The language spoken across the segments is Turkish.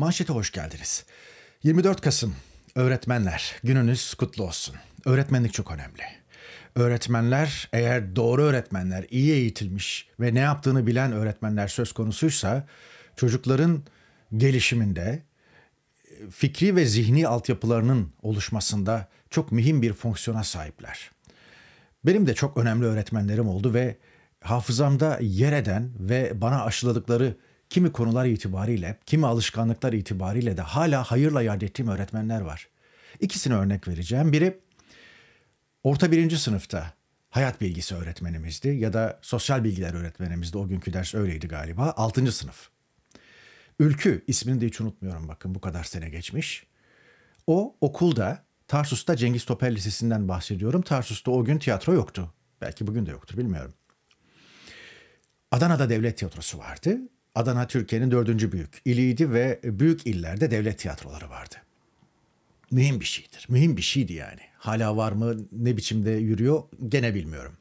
Manşete hoş geldiniz. 24 Kasım öğretmenler gününüz kutlu olsun. Öğretmenlik çok önemli. Öğretmenler eğer doğru öğretmenler, iyi eğitilmiş ve ne yaptığını bilen öğretmenler söz konusuysa çocukların gelişiminde fikri ve zihni altyapılarının oluşmasında çok mühim bir fonksiyona sahipler. Benim de çok önemli öğretmenlerim oldu ve hafızamda yer eden ve bana aşıladıkları kimi konular itibariyle, kimi alışkanlıklar itibariyle de hala hayırla yad ettiğim öğretmenler var. İkisini örnek vereceğim. Biri orta birinci sınıfta hayat bilgisi öğretmenimizdi ya da sosyal bilgiler öğretmenimizdi. O günkü ders öyleydi galiba. Altıncı sınıf. Ülkü ismini de hiç unutmuyorum bakın bu kadar sene geçmiş. O okulda Tarsus'ta Cengiz Topel Lisesi'nden bahsediyorum. Tarsus'ta o gün tiyatro yoktu. Belki bugün de yoktur bilmiyorum. Adana'da Devlet Tiyatrosu vardı. Adana Türkiye'nin dördüncü büyük iliydi ve büyük illerde devlet tiyatroları vardı. Mühim bir şeydir. Mühim bir şeydi yani. Hala var mı ne biçimde yürüyor gene bilmiyorum.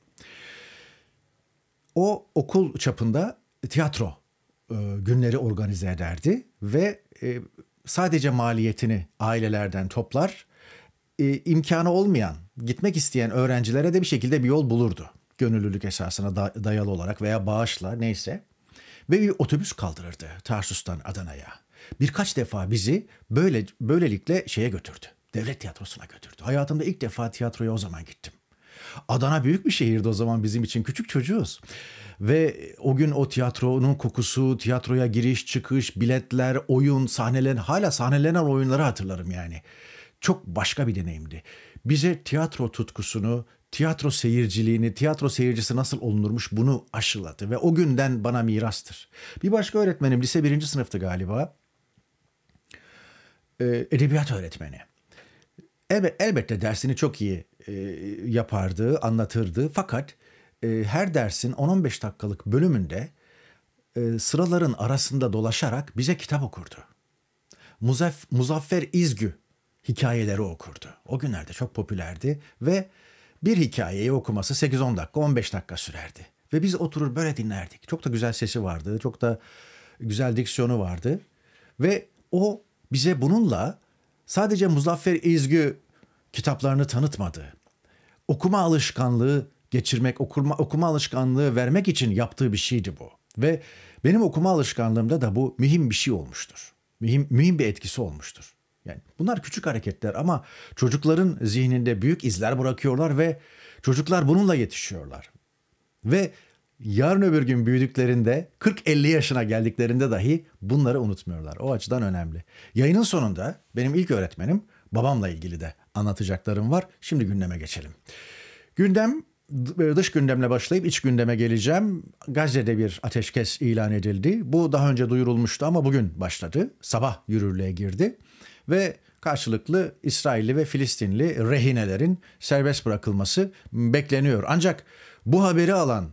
O okul çapında tiyatro e, günleri organize ederdi ve e, sadece maliyetini ailelerden toplar. E, imkanı olmayan, gitmek isteyen öğrencilere de bir şekilde bir yol bulurdu. Gönüllülük esasına da, dayalı olarak veya bağışla neyse ve bir otobüs kaldırırdı Tarsus'tan Adana'ya. Birkaç defa bizi böyle böylelikle şeye götürdü. Devlet tiyatrosuna götürdü. Hayatımda ilk defa tiyatroya o zaman gittim. Adana büyük bir şehirdi o zaman bizim için küçük çocuğuz. Ve o gün o tiyatronun kokusu, tiyatroya giriş çıkış, biletler, oyun, sahnelen hala sahnelenen oyunları hatırlarım yani. Çok başka bir deneyimdi. Bize tiyatro tutkusunu, tiyatro seyirciliğini, tiyatro seyircisi nasıl olunurmuş bunu aşıladı ve o günden bana mirastır. Bir başka öğretmenim lise birinci sınıftı galiba. Ee, edebiyat öğretmeni. Elbette dersini çok iyi e, yapardı, anlatırdı. Fakat e, her dersin 10-15 dakikalık bölümünde e, sıraların arasında dolaşarak bize kitap okurdu. Muzaff Muzaffer İzgü hikayeleri okurdu. O günlerde çok popülerdi ve bir hikayeyi okuması 8-10 dakika, 15 dakika sürerdi. Ve biz oturur böyle dinlerdik. Çok da güzel sesi vardı, çok da güzel diksiyonu vardı. Ve o bize bununla sadece Muzaffer İzgü kitaplarını tanıtmadı. Okuma alışkanlığı geçirmek, okuma, okuma alışkanlığı vermek için yaptığı bir şeydi bu. Ve benim okuma alışkanlığımda da bu mühim bir şey olmuştur. Mühim, mühim bir etkisi olmuştur. Yani bunlar küçük hareketler ama çocukların zihninde büyük izler bırakıyorlar ve çocuklar bununla yetişiyorlar. Ve yarın öbür gün büyüdüklerinde 40-50 yaşına geldiklerinde dahi bunları unutmuyorlar. O açıdan önemli. Yayının sonunda benim ilk öğretmenim babamla ilgili de anlatacaklarım var. Şimdi gündeme geçelim. Gündem e, dış gündemle başlayıp iç gündeme geleceğim. Gazze'de bir ateşkes ilan edildi. Bu daha önce duyurulmuştu ama bugün başladı. Sabah yürürlüğe girdi ve karşılıklı İsrailli ve Filistinli rehinelerin serbest bırakılması bekleniyor. Ancak bu haberi alan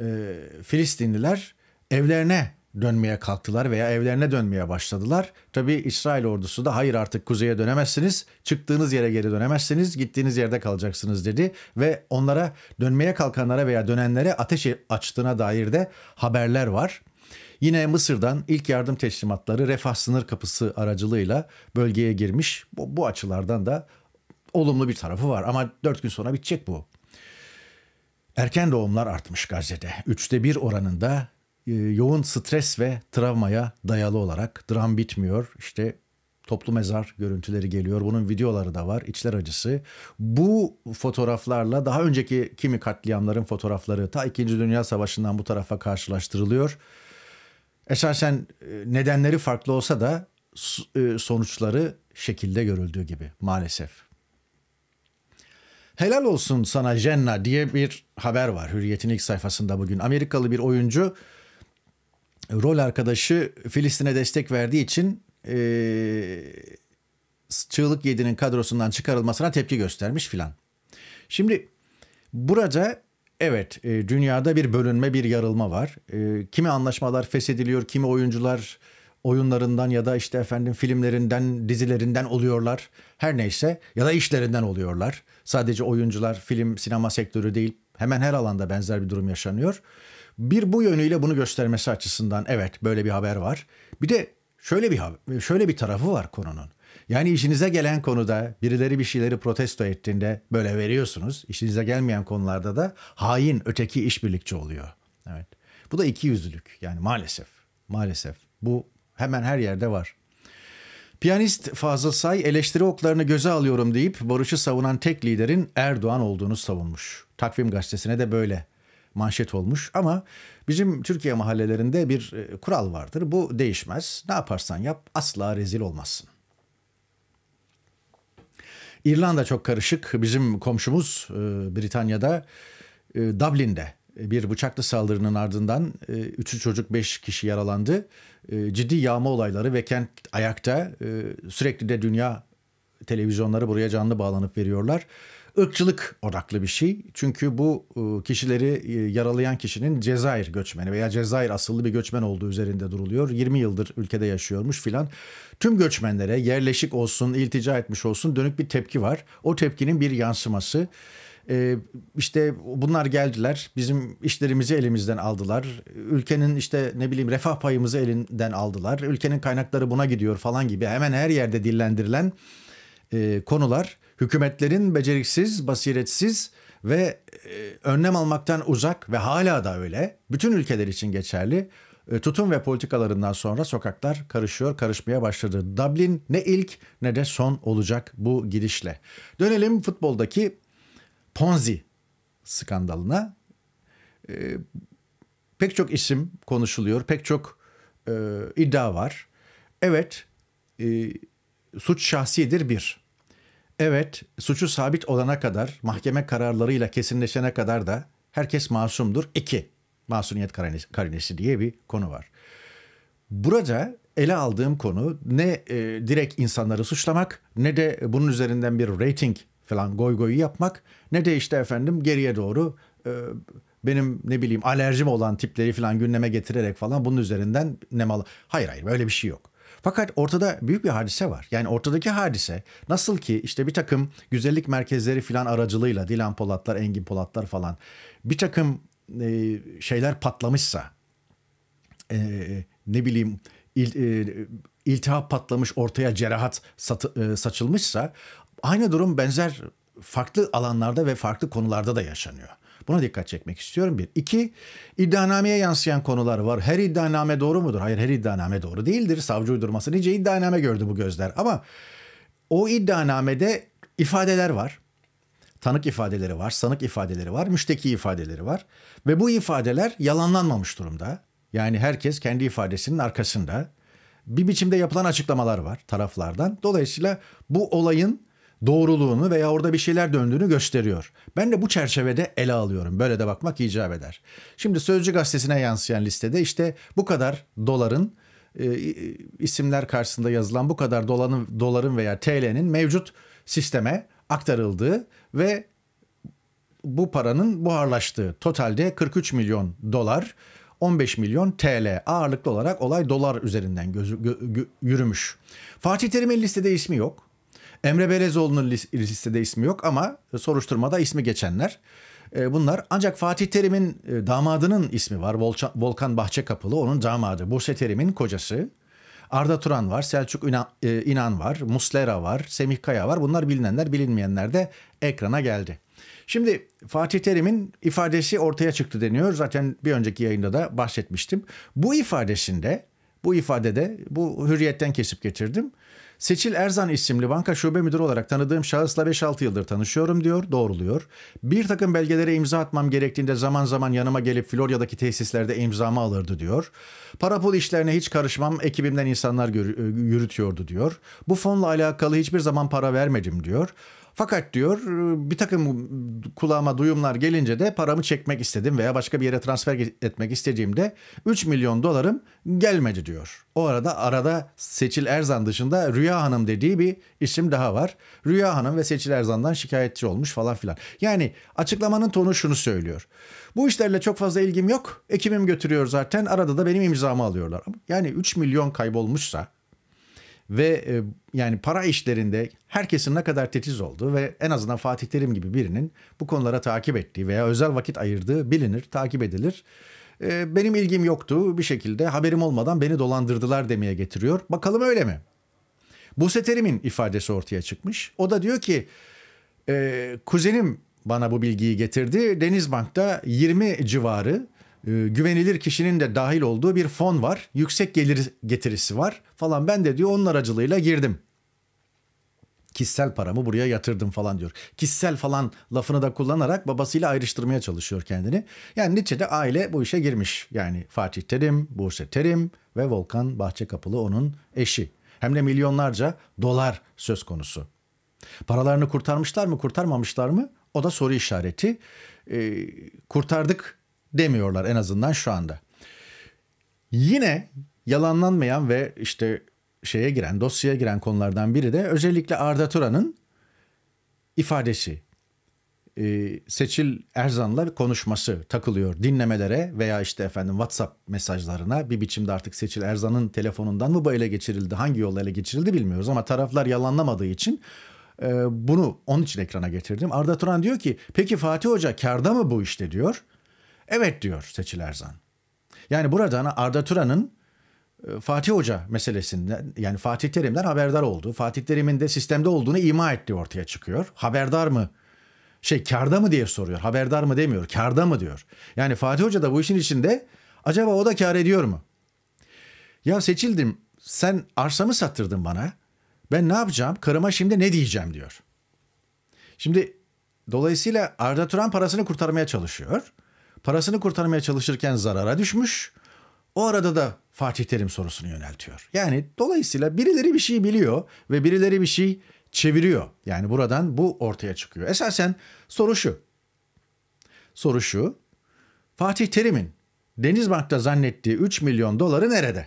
e, Filistinliler evlerine dönmeye kalktılar veya evlerine dönmeye başladılar. Tabi İsrail ordusu da hayır artık kuzeye dönemezsiniz, çıktığınız yere geri dönemezsiniz, gittiğiniz yerde kalacaksınız dedi ve onlara dönmeye kalkanlara veya dönenlere ateş açtığına dair de haberler var. Yine Mısır'dan ilk yardım teslimatları Refah sınır kapısı aracılığıyla bölgeye girmiş. Bu, bu açılardan da olumlu bir tarafı var ama dört gün sonra bitecek bu. Erken doğumlar artmış Gazze'de. Üçte bir oranında e, yoğun stres ve travmaya dayalı olarak dram bitmiyor. İşte toplu mezar görüntüleri geliyor. Bunun videoları da var. İçler acısı. Bu fotoğraflarla daha önceki kimi katliamların fotoğrafları ta 2. Dünya Savaşı'ndan bu tarafa karşılaştırılıyor esasen e, nedenleri farklı olsa da e, sonuçları şekilde görüldüğü gibi maalesef. Helal olsun sana Jenna diye bir haber var Hürriyet'in ilk sayfasında bugün. Amerikalı bir oyuncu rol arkadaşı Filistin'e destek verdiği için e, Çığlık Yedi'nin kadrosundan çıkarılmasına tepki göstermiş filan. Şimdi burada Evet, e, dünyada bir bölünme, bir yarılma var. E, kimi anlaşmalar feshediliyor, kimi oyuncular oyunlarından ya da işte efendim filmlerinden, dizilerinden oluyorlar. Her neyse ya da işlerinden oluyorlar. Sadece oyuncular, film, sinema sektörü değil. Hemen her alanda benzer bir durum yaşanıyor. Bir bu yönüyle bunu göstermesi açısından evet böyle bir haber var. Bir de şöyle bir şöyle bir tarafı var konunun. Yani işinize gelen konuda birileri bir şeyleri protesto ettiğinde böyle veriyorsunuz. İşinize gelmeyen konularda da hain öteki işbirlikçi oluyor. Evet. Bu da iki yüzlülük. Yani maalesef. Maalesef. Bu hemen her yerde var. Piyanist Fazıl Say eleştiri oklarını göze alıyorum deyip barışı savunan tek liderin Erdoğan olduğunu savunmuş. Takvim gazetesine de böyle manşet olmuş ama bizim Türkiye mahallelerinde bir e, kural vardır. Bu değişmez. Ne yaparsan yap asla rezil olmazsın. İrlanda çok karışık. Bizim komşumuz e, Britanya'da e, Dublin'de e, bir bıçaklı saldırının ardından 3 çocuk beş kişi yaralandı. Ciddi yağma olayları ve kent ayakta sürekli de dünya televizyonları buraya canlı bağlanıp veriyorlar ırkçılık odaklı bir şey. Çünkü bu e, kişileri e, yaralayan kişinin Cezayir göçmeni veya Cezayir asıllı bir göçmen olduğu üzerinde duruluyor. 20 yıldır ülkede yaşıyormuş filan. Tüm göçmenlere yerleşik olsun, iltica etmiş olsun dönük bir tepki var. O tepkinin bir yansıması. E, işte bunlar geldiler bizim işlerimizi elimizden aldılar ülkenin işte ne bileyim refah payımızı elinden aldılar ülkenin kaynakları buna gidiyor falan gibi hemen her yerde dillendirilen e, konular hükümetlerin beceriksiz, basiretsiz ve e, önlem almaktan uzak ve hala da öyle bütün ülkeler için geçerli e, tutum ve politikalarından sonra sokaklar karışıyor, karışmaya başladı. Dublin ne ilk ne de son olacak bu gidişle. Dönelim futboldaki Ponzi skandalına. E, pek çok isim konuşuluyor, pek çok e, iddia var. Evet, e, suç şahsidir bir. Evet, suçu sabit olana kadar, mahkeme kararlarıyla kesinleşene kadar da herkes masumdur. İki, masumiyet karinesi, diye bir konu var. Burada ele aldığım konu ne e, direkt insanları suçlamak ne de bunun üzerinden bir rating falan goy goyu yapmak ne de işte efendim geriye doğru e, benim ne bileyim alerjim olan tipleri falan gündeme getirerek falan bunun üzerinden nemalı. Hayır hayır böyle bir şey yok. Fakat ortada büyük bir hadise var. Yani ortadaki hadise nasıl ki işte bir takım güzellik merkezleri filan aracılığıyla Dilan Polatlar, Engin Polatlar falan bir takım e, şeyler patlamışsa e, ne bileyim il, e, iltihap patlamış ortaya cerahat satı, e, saçılmışsa aynı durum benzer farklı alanlarda ve farklı konularda da yaşanıyor. Buna dikkat çekmek istiyorum bir. İki, iddianameye yansıyan konular var. Her iddianame doğru mudur? Hayır her iddianame doğru değildir. Savcı uydurması nice iddianame gördü bu gözler. Ama o iddianamede ifadeler var. Tanık ifadeleri var, sanık ifadeleri var, müşteki ifadeleri var. Ve bu ifadeler yalanlanmamış durumda. Yani herkes kendi ifadesinin arkasında. Bir biçimde yapılan açıklamalar var taraflardan. Dolayısıyla bu olayın doğruluğunu veya orada bir şeyler döndüğünü gösteriyor. Ben de bu çerçevede ele alıyorum. Böyle de bakmak icap eder. Şimdi Sözcü Gazetesi'ne yansıyan listede işte bu kadar doların e, isimler karşısında yazılan bu kadar dolanın, doların veya TL'nin mevcut sisteme aktarıldığı ve bu paranın buharlaştığı totalde 43 milyon dolar 15 milyon TL ağırlıklı olarak olay dolar üzerinden gözü, gö, gö, yürümüş. Fatih Terim'in listede ismi yok. Emre Belezoğlu'nun listede ismi yok ama soruşturmada ismi geçenler e, bunlar. Ancak Fatih Terim'in e, damadının ismi var. Volkan Bahçekapılı onun damadı. Bursa Terim'in kocası. Arda Turan var, Selçuk e, İnan var, Muslera var, Semih Kaya var. Bunlar bilinenler, bilinmeyenler de ekrana geldi. Şimdi Fatih Terim'in ifadesi ortaya çıktı deniyor. Zaten bir önceki yayında da bahsetmiştim. Bu ifadesinde, bu ifadede, bu hürriyetten kesip getirdim. Seçil Erzan isimli banka şube müdürü olarak tanıdığım şahısla 5-6 yıldır tanışıyorum diyor, doğruluyor. Bir takım belgelere imza atmam gerektiğinde zaman zaman yanıma gelip Florya'daki tesislerde imzamı alırdı diyor. Para pul işlerine hiç karışmam, ekibimden insanlar e, yürütüyordu diyor. Bu fonla alakalı hiçbir zaman para vermedim diyor. Fakat diyor e, bir takım kulağıma duyumlar gelince de paramı çekmek istedim veya başka bir yere transfer etmek istediğimde 3 milyon dolarım gelmedi diyor. O arada arada Seçil Erzan dışında Rüya Hanım dediği bir isim daha var. Rüya Hanım ve Seçil Erzan'dan şikayetçi olmuş falan filan. Yani açıklamanın tonu şunu söylüyor. Bu işlerle çok fazla ilgim yok. Ekibim götürüyor zaten. Arada da benim imzamı alıyorlar. Yani 3 milyon kaybolmuşsa ve e, yani para işlerinde herkesin ne kadar titiz olduğu ve en azından Fatih Terim gibi birinin bu konulara takip ettiği veya özel vakit ayırdığı bilinir, takip edilir. E, benim ilgim yoktu bir şekilde haberim olmadan beni dolandırdılar demeye getiriyor. Bakalım öyle mi? Buse Terim'in ifadesi ortaya çıkmış. O da diyor ki e, kuzenim bana bu bilgiyi getirdi. Denizbank'ta 20 civarı ee, güvenilir kişinin de dahil olduğu bir fon var. Yüksek gelir getirisi var falan. Ben de diyor onun aracılığıyla girdim. Kişisel paramı buraya yatırdım falan diyor. Kişisel falan lafını da kullanarak babasıyla ayrıştırmaya çalışıyor kendini. Yani Nietzsche'de aile bu işe girmiş. Yani Fatih Terim, Buse Terim ve Volkan Bahçekapılı onun eşi. Hem de milyonlarca dolar söz konusu. Paralarını kurtarmışlar mı kurtarmamışlar mı? O da soru işareti. Ee, kurtardık demiyorlar en azından şu anda. Yine yalanlanmayan ve işte şeye giren, dosyaya giren konulardan biri de özellikle Arda Turan'ın ifadesi. Ee, Seçil Erzan'la konuşması takılıyor dinlemelere veya işte efendim WhatsApp mesajlarına bir biçimde artık Seçil Erzan'ın telefonundan mı bu ele geçirildi, hangi yolla ele geçirildi bilmiyoruz ama taraflar yalanlamadığı için e, bunu onun için ekrana getirdim. Arda Turan diyor ki peki Fatih Hoca karda mı bu işte diyor. Evet diyor Seçil Erzan. Yani buradan Arda Turan'ın e, Fatih Hoca meselesinden yani Fatih Terim'den haberdar olduğu, Fatih Terim'in de sistemde olduğunu ima ettiği ortaya çıkıyor. Haberdar mı? Şey karda mı diye soruyor. Haberdar mı demiyor. Karda mı diyor. Yani Fatih Hoca da bu işin içinde acaba o da kar ediyor mu? Ya seçildim sen arsamı sattırdın bana. Ben ne yapacağım? Karıma şimdi ne diyeceğim diyor. Şimdi dolayısıyla Arda Turan parasını kurtarmaya çalışıyor parasını kurtarmaya çalışırken zarara düşmüş. O arada da Fatih Terim sorusunu yöneltiyor. Yani dolayısıyla birileri bir şey biliyor ve birileri bir şey çeviriyor. Yani buradan bu ortaya çıkıyor. Esasen soru şu. Soru şu. Fatih Terim'in Denizbank'ta zannettiği 3 milyon doları nerede?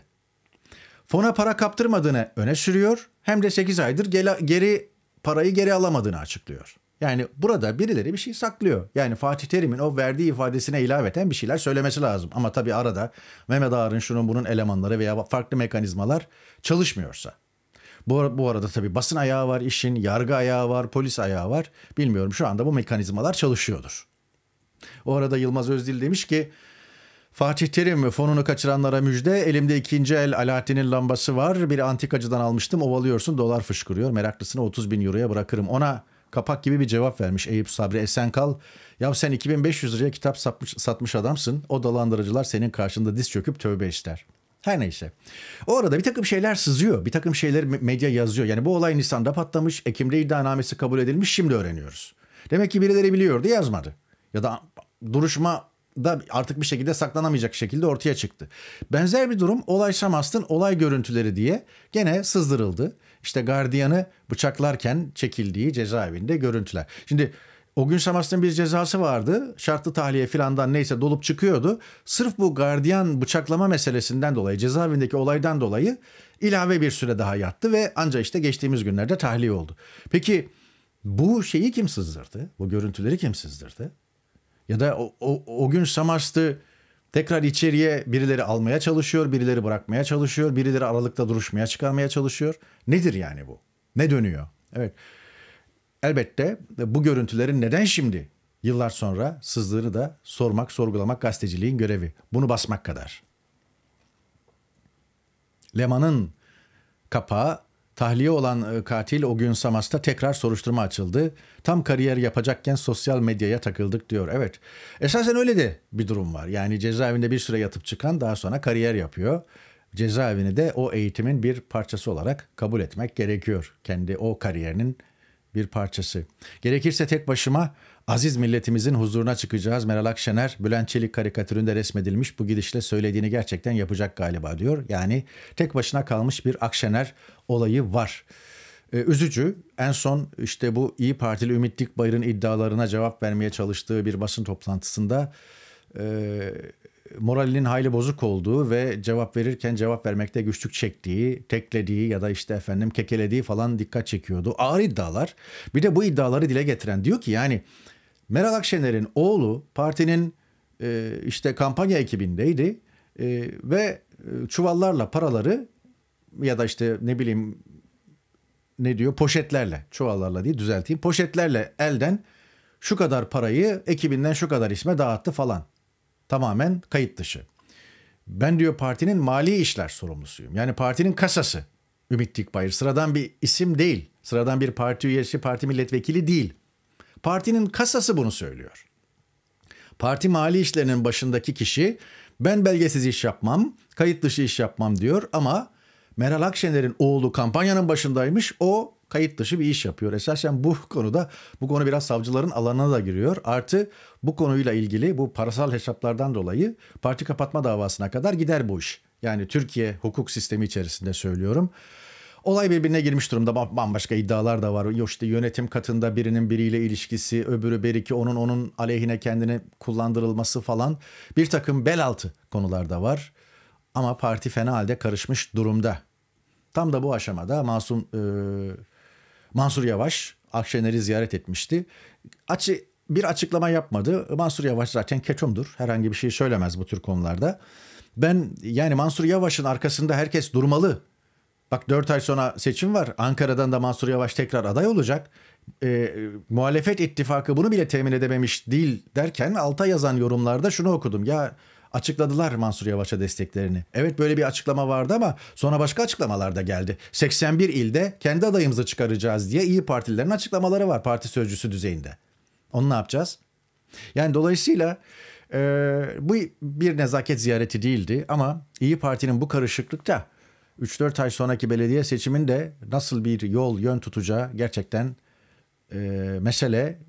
Fona para kaptırmadığını öne sürüyor hem de 8 aydır geri parayı geri alamadığını açıklıyor. Yani burada birileri bir şey saklıyor. Yani Fatih Terim'in o verdiği ifadesine ilaveten bir şeyler söylemesi lazım. Ama tabii arada Mehmet Ağar'ın şunun bunun elemanları veya farklı mekanizmalar çalışmıyorsa. Bu, bu arada tabii basın ayağı var işin, yargı ayağı var, polis ayağı var. Bilmiyorum şu anda bu mekanizmalar çalışıyordur. O arada Yılmaz Özdil demiş ki Fatih Terim fonunu kaçıranlara müjde. Elimde ikinci el Alaaddin'in lambası var. Bir antikacıdan almıştım. Ovalıyorsun dolar fışkırıyor. Meraklısına 30 bin euroya bırakırım. Ona kapak gibi bir cevap vermiş Eyüp Sabri Esenkal. Ya sen 2500 liraya kitap satmış, satmış adamsın. O dolandırıcılar senin karşında diz çöküp tövbe ister. Her neyse. O arada bir takım şeyler sızıyor. Bir takım şeyler medya yazıyor. Yani bu olay Nisan'da patlamış. Ekim'de iddianamesi kabul edilmiş. Şimdi öğreniyoruz. Demek ki birileri biliyordu yazmadı. Ya da duruşma da artık bir şekilde saklanamayacak şekilde ortaya çıktı. Benzer bir durum Olay Şamast'ın olay görüntüleri diye gene sızdırıldı işte gardiyanı bıçaklarken çekildiği cezaevinde görüntüler. Şimdi o gün Samastın bir cezası vardı. Şartlı tahliye filandan neyse dolup çıkıyordu. Sırf bu gardiyan bıçaklama meselesinden dolayı, cezaevindeki olaydan dolayı ilave bir süre daha yattı ve ancak işte geçtiğimiz günlerde tahliye oldu. Peki bu şeyi kim sızdırdı? Bu görüntüleri kim sızdırdı? Ya da o, o, o gün Samas'tı Tekrar içeriye birileri almaya çalışıyor, birileri bırakmaya çalışıyor, birileri aralıkta duruşmaya çıkarmaya çalışıyor. Nedir yani bu? Ne dönüyor? Evet. Elbette bu görüntülerin neden şimdi yıllar sonra sızdığını da sormak, sorgulamak gazeteciliğin görevi. Bunu basmak kadar. Leman'ın kapağı Tahliye olan e, katil o gün Samas'ta tekrar soruşturma açıldı. Tam kariyer yapacakken sosyal medyaya takıldık diyor. Evet esasen öyle de bir durum var. Yani cezaevinde bir süre yatıp çıkan daha sonra kariyer yapıyor. Cezaevini de o eğitimin bir parçası olarak kabul etmek gerekiyor. Kendi o kariyerinin bir parçası. Gerekirse tek başıma Aziz milletimizin huzuruna çıkacağız. Meral Akşener Bülent Çelik karikatüründe resmedilmiş bu gidişle söylediğini gerçekten yapacak galiba diyor. Yani tek başına kalmış bir Akşener olayı var. Ee, üzücü. En son işte bu İyi Partili Ümit Dikbayır'ın iddialarına cevap vermeye çalıştığı bir basın toplantısında e, moralinin hayli bozuk olduğu ve cevap verirken cevap vermekte güçlük çektiği, teklediği ya da işte efendim kekelediği falan dikkat çekiyordu. Ağır iddialar. Bir de bu iddiaları dile getiren diyor ki yani Meral Akşener'in oğlu partinin e, işte kampanya ekibindeydi e, ve e, çuvallarla paraları ya da işte ne bileyim ne diyor poşetlerle çuvallarla diye düzelteyim poşetlerle elden şu kadar parayı ekibinden şu kadar isme dağıttı falan. Tamamen kayıt dışı. Ben diyor partinin mali işler sorumlusuyum. Yani partinin kasası Ümit Dikbayır. Sıradan bir isim değil. Sıradan bir parti üyesi, parti milletvekili değil. Partinin kasası bunu söylüyor. Parti mali işlerinin başındaki kişi ben belgesiz iş yapmam, kayıt dışı iş yapmam diyor ama Meral Akşener'in oğlu kampanyanın başındaymış. O kayıt dışı bir iş yapıyor. Esasen bu konuda bu konu biraz savcıların alanına da giriyor. Artı bu konuyla ilgili bu parasal hesaplardan dolayı parti kapatma davasına kadar gider bu iş. Yani Türkiye hukuk sistemi içerisinde söylüyorum. Olay birbirine girmiş durumda. Bambaşka iddialar da var. Yok işte yönetim katında birinin biriyle ilişkisi, öbürü beriki onun onun aleyhine kendini kullandırılması falan. Bir takım bel altı konularda var. Ama parti fena halde karışmış durumda. Tam da bu aşamada Masum e, Mansur Yavaş Akşener'i ziyaret etmişti. Açı bir açıklama yapmadı. Mansur Yavaş zaten ketumdur. Herhangi bir şey söylemez bu tür konularda. Ben yani Mansur Yavaş'ın arkasında herkes durmalı Bak 4 ay sonra seçim var. Ankara'dan da Mansur Yavaş tekrar aday olacak. E, muhalefet ittifakı bunu bile temin edememiş değil derken alta yazan yorumlarda şunu okudum. Ya açıkladılar Mansur Yavaş'a desteklerini. Evet böyle bir açıklama vardı ama sonra başka açıklamalar da geldi. 81 ilde kendi adayımızı çıkaracağız diye iyi Partililerin açıklamaları var parti sözcüsü düzeyinde. Onu ne yapacağız? Yani dolayısıyla e, bu bir nezaket ziyareti değildi ama İyi Parti'nin bu karışıklıkta 3-4 ay sonraki belediye seçiminde nasıl bir yol yön tutacağı gerçekten e, mesele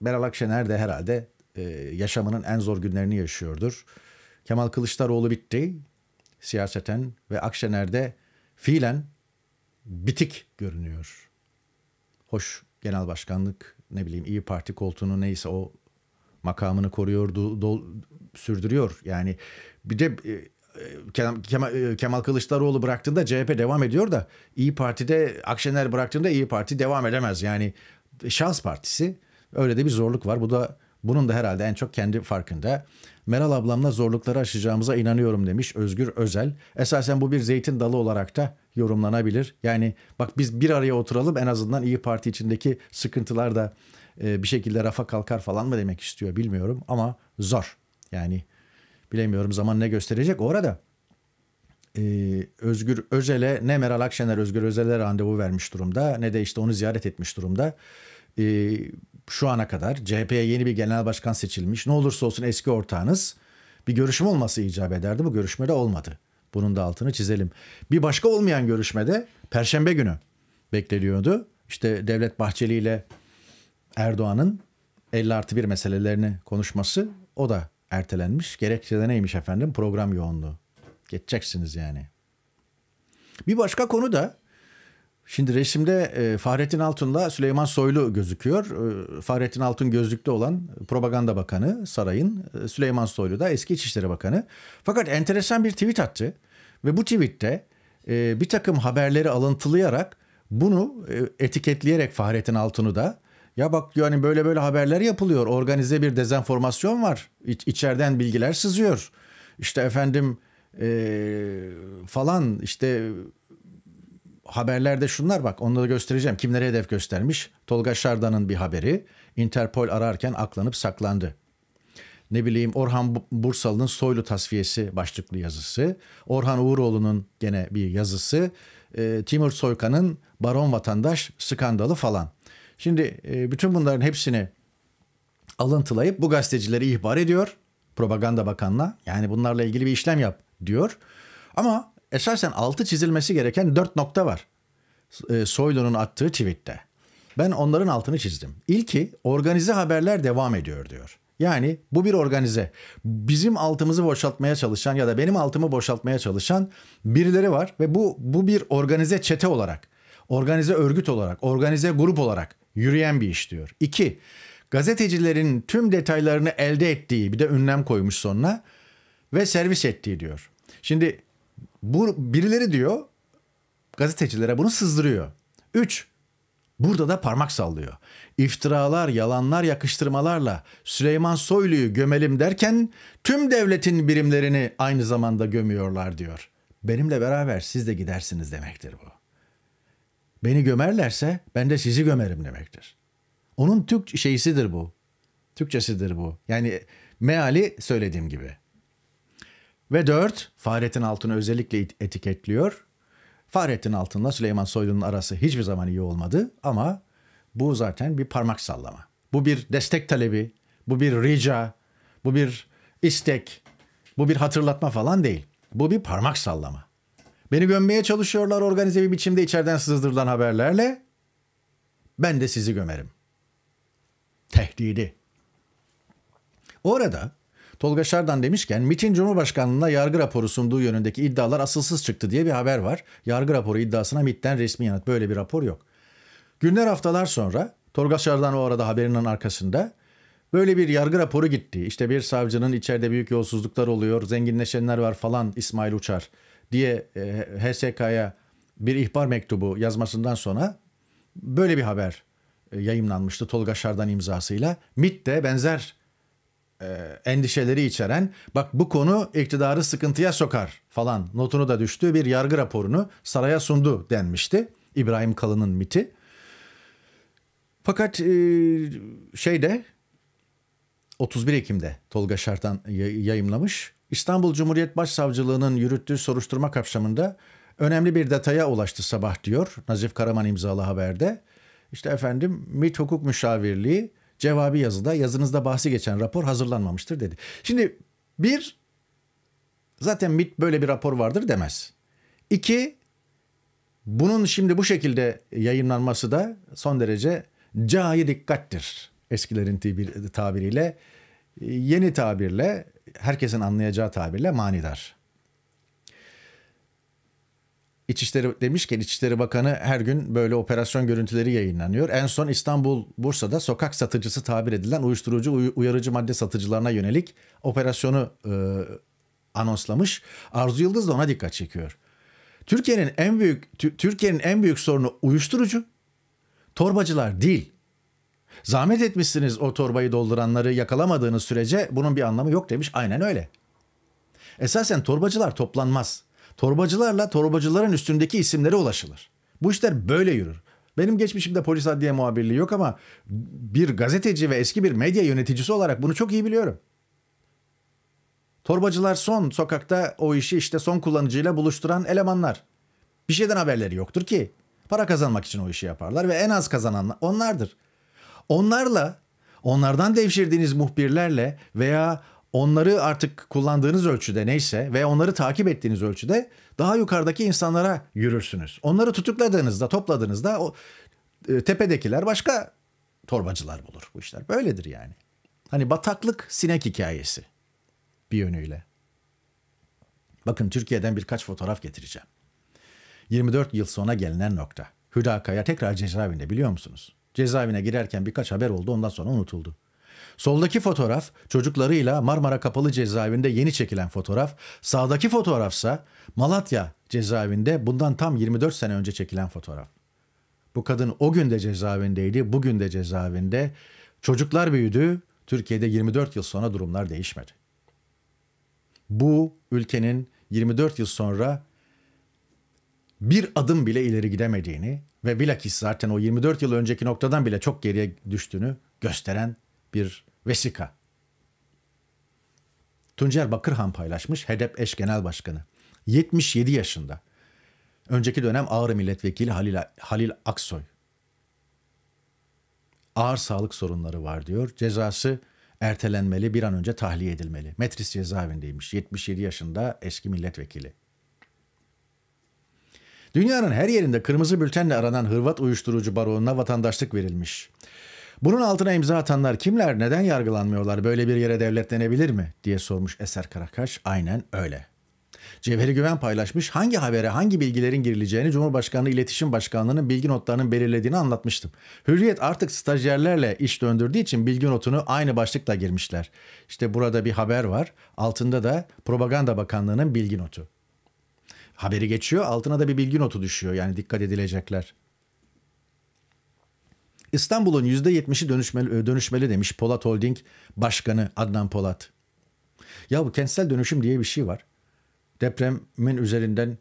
Meral Akşener de herhalde e, yaşamının en zor günlerini yaşıyordur. Kemal Kılıçdaroğlu bitti siyaseten ve Akşener de fiilen bitik görünüyor. Hoş genel başkanlık ne bileyim İyi Parti koltuğunu neyse o makamını koruyor, do, sürdürüyor. Yani bir de e, e, Kemal, Kılıçdaroğlu bıraktığında CHP devam ediyor da İyi Parti'de Akşener bıraktığında İyi Parti devam edemez. Yani şans partisi öyle de bir zorluk var. Bu da bunun da herhalde en çok kendi farkında. Meral ablamla zorlukları aşacağımıza inanıyorum demiş Özgür Özel. Esasen bu bir zeytin dalı olarak da yorumlanabilir. Yani bak biz bir araya oturalım en azından İyi Parti içindeki sıkıntılar da e, bir şekilde rafa kalkar falan mı demek istiyor bilmiyorum ama zor. Yani Bilemiyorum zaman ne gösterecek. Orada e, Özgür Özel'e ne Meral Akşener Özgür Özel'e randevu vermiş durumda ne de işte onu ziyaret etmiş durumda. E, şu ana kadar CHP'ye yeni bir genel başkan seçilmiş. Ne olursa olsun eski ortağınız bir görüşme olması icap ederdi. Bu görüşmede olmadı. Bunun da altını çizelim. Bir başka olmayan görüşmede Perşembe günü bekleniyordu. İşte Devlet Bahçeli ile Erdoğan'ın 50 artı 1 meselelerini konuşması o da ertelenmiş. Gerekçe de neymiş efendim? Program yoğunluğu. Geçeceksiniz yani. Bir başka konu da şimdi resimde e, Fahrettin Altun'la Süleyman Soylu gözüküyor. E, Fahrettin Altun gözlükte olan propaganda bakanı sarayın. E, Süleyman Soylu da eski İçişleri Bakanı. Fakat enteresan bir tweet attı. Ve bu tweette bir takım haberleri alıntılayarak bunu etiketleyerek Fahrettin Altun'u da ya bak yani böyle böyle haberler yapılıyor. Organize bir dezenformasyon var. İç, içeriden bilgiler sızıyor. İşte efendim ee, falan işte haberlerde şunlar bak onları göstereceğim. Kimlere hedef göstermiş? Tolga Şardan'ın bir haberi. Interpol ararken aklanıp saklandı. Ne bileyim Orhan Bursalı'nın soylu tasfiyesi başlıklı yazısı. Orhan Uğuroğlu'nun gene bir yazısı. E, Timur Soykan'ın baron vatandaş skandalı falan. Şimdi e, bütün bunların hepsini alıntılayıp bu gazetecileri ihbar ediyor propaganda bakanına. Yani bunlarla ilgili bir işlem yap diyor. Ama esasen altı çizilmesi gereken dört nokta var. E, Soylu'nun attığı tweette. Ben onların altını çizdim. İlki organize haberler devam ediyor diyor. Yani bu bir organize. Bizim altımızı boşaltmaya çalışan ya da benim altımı boşaltmaya çalışan birileri var ve bu bu bir organize çete olarak, organize örgüt olarak, organize grup olarak Yürüyen bir iş diyor. 2. Gazetecilerin tüm detaylarını elde ettiği bir de ünlem koymuş sonuna ve servis ettiği diyor. Şimdi bu birileri diyor gazetecilere bunu sızdırıyor. 3. Burada da parmak sallıyor. İftiralar, yalanlar, yakıştırmalarla Süleyman Soylu'yu gömelim derken tüm devletin birimlerini aynı zamanda gömüyorlar diyor. Benimle beraber siz de gidersiniz demektir bu. Beni gömerlerse ben de sizi gömerim demektir. Onun Türk şeysidir bu. Türkçesidir bu. Yani meali söylediğim gibi. Ve dört, Fahrettin Altun'u özellikle etiketliyor. Fahrettin Altun'la Süleyman Soylu'nun arası hiçbir zaman iyi olmadı ama bu zaten bir parmak sallama. Bu bir destek talebi, bu bir rica, bu bir istek, bu bir hatırlatma falan değil. Bu bir parmak sallama. Beni gömmeye çalışıyorlar organize bir biçimde içeriden sızdırılan haberlerle. Ben de sizi gömerim. Tehdidi. Orada Tolga Şardan demişken MIT'in Cumhurbaşkanlığına yargı raporu sunduğu yönündeki iddialar asılsız çıktı diye bir haber var. Yargı raporu iddiasına MIT'ten resmi yanıt böyle bir rapor yok. Günler haftalar sonra Tolga Şardan o arada haberinin arkasında böyle bir yargı raporu gitti. İşte bir savcının içeride büyük yolsuzluklar oluyor, zenginleşenler var falan İsmail Uçar diye e, HSK'ya bir ihbar mektubu yazmasından sonra böyle bir haber e, yayınlanmıştı Tolga Şardan imzasıyla. MIT de benzer e, endişeleri içeren bak bu konu iktidarı sıkıntıya sokar falan notunu da düştü bir yargı raporunu saraya sundu denmişti İbrahim Kalın'ın MIT'i. Fakat şeyde 31 Ekim'de Tolga Şardan yayımlamış. İstanbul Cumhuriyet Başsavcılığı'nın yürüttüğü soruşturma kapsamında önemli bir detaya ulaştı sabah diyor Nazif Karaman imzalı haberde. İşte efendim MİT Hukuk Müşavirliği cevabı yazıda yazınızda bahsi geçen rapor hazırlanmamıştır dedi. Şimdi bir zaten MİT böyle bir rapor vardır demez. İki bunun şimdi bu şekilde yayınlanması da son derece cahil dikkattir eskilerin tabiriyle. Yeni tabirle herkesin anlayacağı tabirle manidar. İçişleri demişken İçişleri Bakanı her gün böyle operasyon görüntüleri yayınlanıyor. En son İstanbul Bursa'da sokak satıcısı tabir edilen uyuşturucu uyarıcı madde satıcılarına yönelik operasyonu e, anonslamış. Arzu Yıldız da ona dikkat çekiyor. Türkiye'nin en büyük Türkiye'nin en büyük sorunu uyuşturucu, torbacılar değil. Zahmet etmişsiniz o torbayı dolduranları yakalamadığınız sürece bunun bir anlamı yok demiş. Aynen öyle. Esasen torbacılar toplanmaz. Torbacılarla torbacıların üstündeki isimlere ulaşılır. Bu işler böyle yürür. Benim geçmişimde polis adliye muhabirliği yok ama bir gazeteci ve eski bir medya yöneticisi olarak bunu çok iyi biliyorum. Torbacılar son sokakta o işi işte son kullanıcıyla buluşturan elemanlar. Bir şeyden haberleri yoktur ki. Para kazanmak için o işi yaparlar ve en az kazanan onlardır. Onlarla, onlardan devşirdiğiniz muhbirlerle veya onları artık kullandığınız ölçüde neyse ve onları takip ettiğiniz ölçüde daha yukarıdaki insanlara yürürsünüz. Onları tutukladığınızda, topladığınızda o e, tepedekiler başka torbacılar bulur. Bu işler böyledir yani. Hani bataklık sinek hikayesi bir yönüyle. Bakın Türkiye'den birkaç fotoğraf getireceğim. 24 yıl sona gelinen nokta. Hüda Kaya tekrar cezaevinde biliyor musunuz? Cezaevine girerken birkaç haber oldu ondan sonra unutuldu. Soldaki fotoğraf çocuklarıyla Marmara Kapalı Cezaevinde yeni çekilen fotoğraf. Sağdaki fotoğrafsa Malatya cezaevinde bundan tam 24 sene önce çekilen fotoğraf. Bu kadın o gün de cezaevindeydi, bugün de cezaevinde. Çocuklar büyüdü, Türkiye'de 24 yıl sonra durumlar değişmedi. Bu ülkenin 24 yıl sonra bir adım bile ileri gidemediğini, ve bilakis zaten o 24 yıl önceki noktadan bile çok geriye düştüğünü gösteren bir vesika. Tuncer Bakırhan paylaşmış HDP eş genel başkanı. 77 yaşında. Önceki dönem Ağrı milletvekili Halil, Halil Aksoy. Ağır sağlık sorunları var diyor. Cezası ertelenmeli bir an önce tahliye edilmeli. Metris cezaevindeymiş 77 yaşında eski milletvekili. Dünyanın her yerinde kırmızı bültenle aranan Hırvat uyuşturucu baronuna vatandaşlık verilmiş. Bunun altına imza atanlar kimler, neden yargılanmıyorlar, böyle bir yere devletlenebilir mi diye sormuş Eser Karakaş. Aynen öyle. Cevheri Güven paylaşmış hangi habere hangi bilgilerin girileceğini Cumhurbaşkanlığı İletişim Başkanlığı'nın bilgi notlarının belirlediğini anlatmıştım. Hürriyet artık stajyerlerle iş döndürdüğü için bilgi notunu aynı başlıkla girmişler. İşte burada bir haber var altında da Propaganda Bakanlığı'nın bilgi notu haberi geçiyor. Altına da bir bilgi notu düşüyor. Yani dikkat edilecekler. İstanbul'un %70'i dönüşmeli, e, dönüşmeli demiş Polat Holding Başkanı Adnan Polat. Ya bu kentsel dönüşüm diye bir şey var. Depremin üzerinden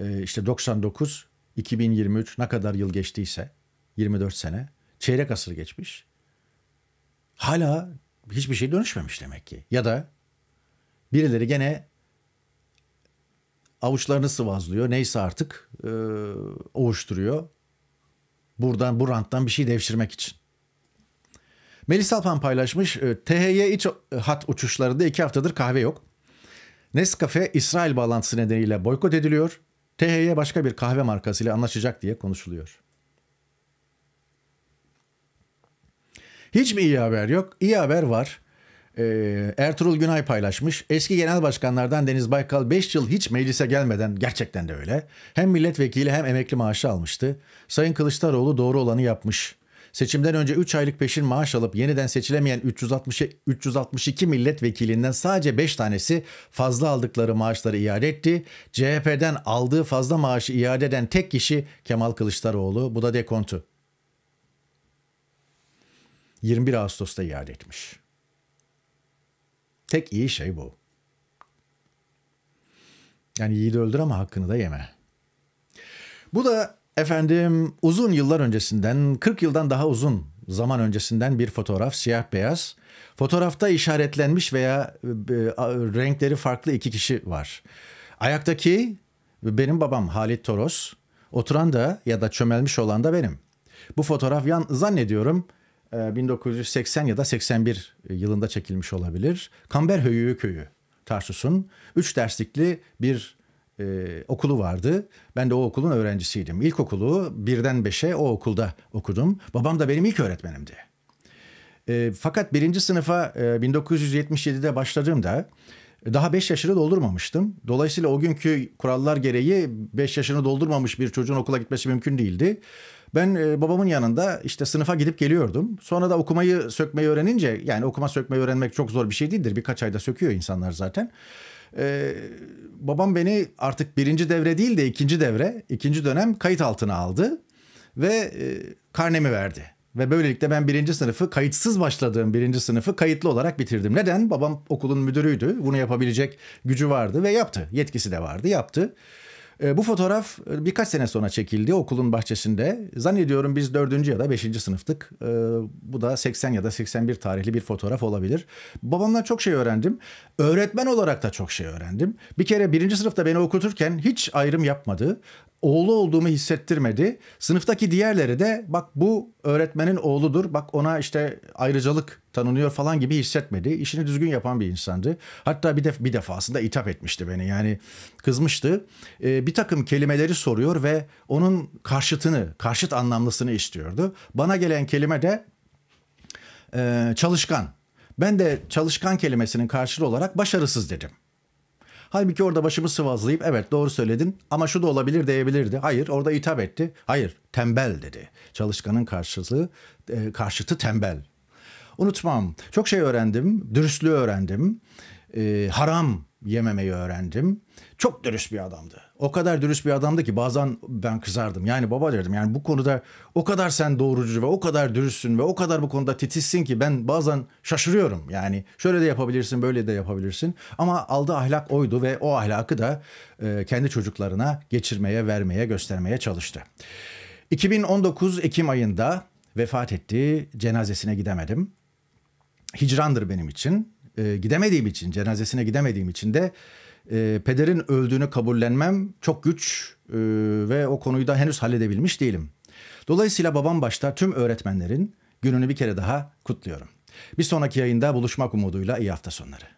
e, işte 99, 2023 ne kadar yıl geçtiyse 24 sene çeyrek asır geçmiş. Hala hiçbir şey dönüşmemiş demek ki. Ya da birileri gene avuçlarını sıvazlıyor. Neyse artık e, ovuşturuyor. Buradan bu ranttan bir şey devşirmek için. Melis Alpan paylaşmış. E, THY iç e, hat uçuşlarında iki haftadır kahve yok. Nescafe İsrail bağlantısı nedeniyle boykot ediliyor. THY başka bir kahve markasıyla anlaşacak diye konuşuluyor. Hiç mi iyi haber yok? İyi haber var. Ee, Ertuğrul Günay paylaşmış. Eski genel başkanlardan Deniz Baykal 5 yıl hiç meclise gelmeden gerçekten de öyle. Hem milletvekili hem emekli maaşı almıştı. Sayın Kılıçdaroğlu doğru olanı yapmış. Seçimden önce 3 aylık peşin maaş alıp yeniden seçilemeyen 360, 362 milletvekilinden sadece 5 tanesi fazla aldıkları maaşları iade etti. CHP'den aldığı fazla maaşı iade eden tek kişi Kemal Kılıçdaroğlu. Bu da dekontu. 21 Ağustos'ta iade etmiş. Tek iyi şey bu. Yani yiğidi öldür ama hakkını da yeme. Bu da efendim uzun yıllar öncesinden 40 yıldan daha uzun zaman öncesinden bir fotoğraf siyah beyaz. Fotoğrafta işaretlenmiş veya e, renkleri farklı iki kişi var. Ayaktaki benim babam Halit Toros, oturan da ya da çömelmiş olan da benim. Bu fotoğraf yan zannediyorum 1980 e, ya da 81 e, yılında çekilmiş olabilir. Kamber Kamberhöyü köyü Tarsus'un 3 derslikli bir e, okulu vardı. Ben de o okulun öğrencisiydim. İlkokulu birden beşe o okulda okudum. Babam da benim ilk öğretmenimdi. E, fakat birinci sınıfa e, 1977'de başladığımda e, daha 5 yaşını doldurmamıştım. Dolayısıyla o günkü kurallar gereği 5 yaşını doldurmamış bir çocuğun okula gitmesi mümkün değildi. Ben e, babamın yanında işte sınıfa gidip geliyordum. Sonra da okumayı sökmeyi öğrenince yani okuma sökmeyi öğrenmek çok zor bir şey değildir. Birkaç ayda söküyor insanlar zaten. Ee, babam beni artık birinci devre değil de ikinci devre, ikinci dönem kayıt altına aldı ve e, karnemi verdi. Ve böylelikle ben birinci sınıfı kayıtsız başladığım birinci sınıfı kayıtlı olarak bitirdim. Neden? Babam okulun müdürüydü. Bunu yapabilecek gücü vardı ve yaptı. Yetkisi de vardı yaptı. Ee, bu fotoğraf e, birkaç sene sonra çekildi okulun bahçesinde. Zannediyorum biz dördüncü ya da beşinci sınıftık. Ee, bu da 80 ya da 81 tarihli bir fotoğraf olabilir. Babamdan çok şey öğrendim. Öğretmen olarak da çok şey öğrendim. Bir kere birinci sınıfta beni okuturken hiç ayrım yapmadı oğlu olduğumu hissettirmedi. Sınıftaki diğerleri de bak bu öğretmenin oğludur. Bak ona işte ayrıcalık tanınıyor falan gibi hissetmedi. İşini düzgün yapan bir insandı. Hatta bir def bir defasında itap etmişti beni. Yani kızmıştı. Ee, bir takım kelimeleri soruyor ve onun karşıtını, karşıt anlamlısını istiyordu. Bana gelen kelime de e, çalışkan. Ben de çalışkan kelimesinin karşılığı olarak başarısız dedim. Halbuki orada başımı sıvazlayıp evet doğru söyledin ama şu da olabilir diyebilirdi. Hayır orada hitap etti. Hayır tembel dedi. Çalışkanın karşılığı e, karşıtı tembel. Unutmam. Çok şey öğrendim. Dürüstlüğü öğrendim. E, haram yememeyi öğrendim. Çok dürüst bir adamdı. O kadar dürüst bir adamdı ki bazen ben kızardım. Yani baba derdim yani bu konuda o kadar sen doğrucu ve o kadar dürüstsün ve o kadar bu konuda titizsin ki ben bazen şaşırıyorum. Yani şöyle de yapabilirsin böyle de yapabilirsin. Ama aldığı ahlak oydu ve o ahlakı da e, kendi çocuklarına geçirmeye, vermeye, göstermeye çalıştı. 2019 Ekim ayında vefat etti. Cenazesine gidemedim. Hicrandır benim için e, gidemediğim için, cenazesine gidemediğim için de e, pederin öldüğünü kabullenmem çok güç e, ve o konuyu da henüz halledebilmiş değilim. Dolayısıyla babam başta tüm öğretmenlerin gününü bir kere daha kutluyorum. Bir sonraki yayında buluşmak umuduyla iyi hafta sonları.